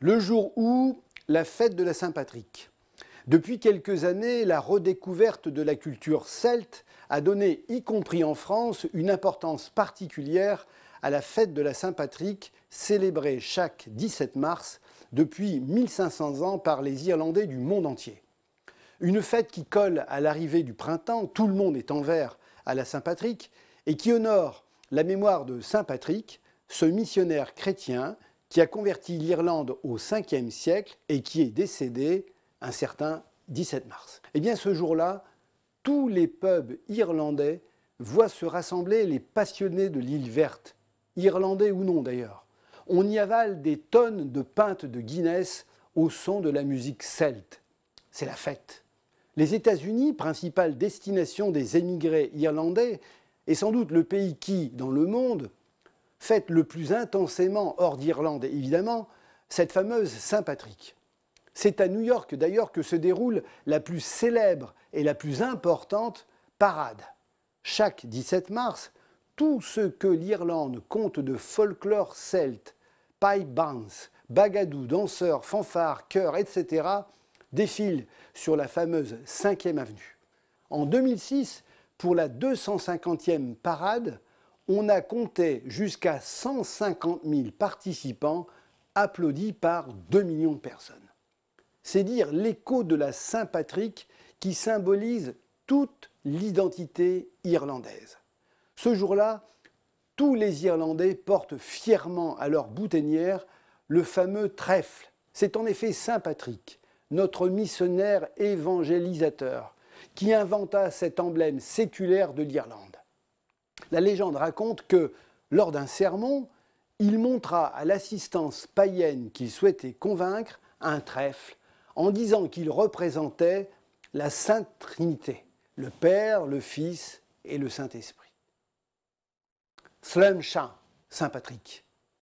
le jour où la fête de la Saint-Patrick. Depuis quelques années, la redécouverte de la culture celte a donné, y compris en France, une importance particulière à la fête de la Saint-Patrick, célébrée chaque 17 mars depuis 1500 ans par les Irlandais du monde entier. Une fête qui colle à l'arrivée du printemps, tout le monde est en vert à la Saint-Patrick, et qui honore la mémoire de Saint-Patrick, ce missionnaire chrétien qui a converti l'Irlande au 5e siècle et qui est décédé un certain 17 mars. Eh bien ce jour-là, tous les pubs irlandais voient se rassembler les passionnés de l'île verte, irlandais ou non d'ailleurs. On y avale des tonnes de pintes de Guinness au son de la musique celte. C'est la fête. Les États-Unis, principale destination des émigrés irlandais, est sans doute le pays qui, dans le monde, fête le plus intensément hors d'Irlande, évidemment, cette fameuse Saint-Patrick. C'est à New York d'ailleurs que se déroule la plus célèbre et la plus importante parade. Chaque 17 mars, tout ce que l'Irlande compte de folklore celte, pipe bands, bagadou, danseurs, fanfares, chœurs, etc., défile sur la fameuse 5e avenue. En 2006, pour la 250e parade, on a compté jusqu'à 150 000 participants applaudis par 2 millions de personnes. C'est dire l'écho de la Saint-Patrick qui symbolise toute l'identité irlandaise. Ce jour-là, tous les Irlandais portent fièrement à leur boutonnière le fameux trèfle. C'est en effet Saint Patrick, notre missionnaire évangélisateur, qui inventa cet emblème séculaire de l'Irlande. La légende raconte que, lors d'un sermon, il montra à l'assistance païenne qu'il souhaitait convaincre un trèfle en disant qu'il représentait la Sainte Trinité, le Père, le Fils et le Saint-Esprit. Slum Saint Patrick.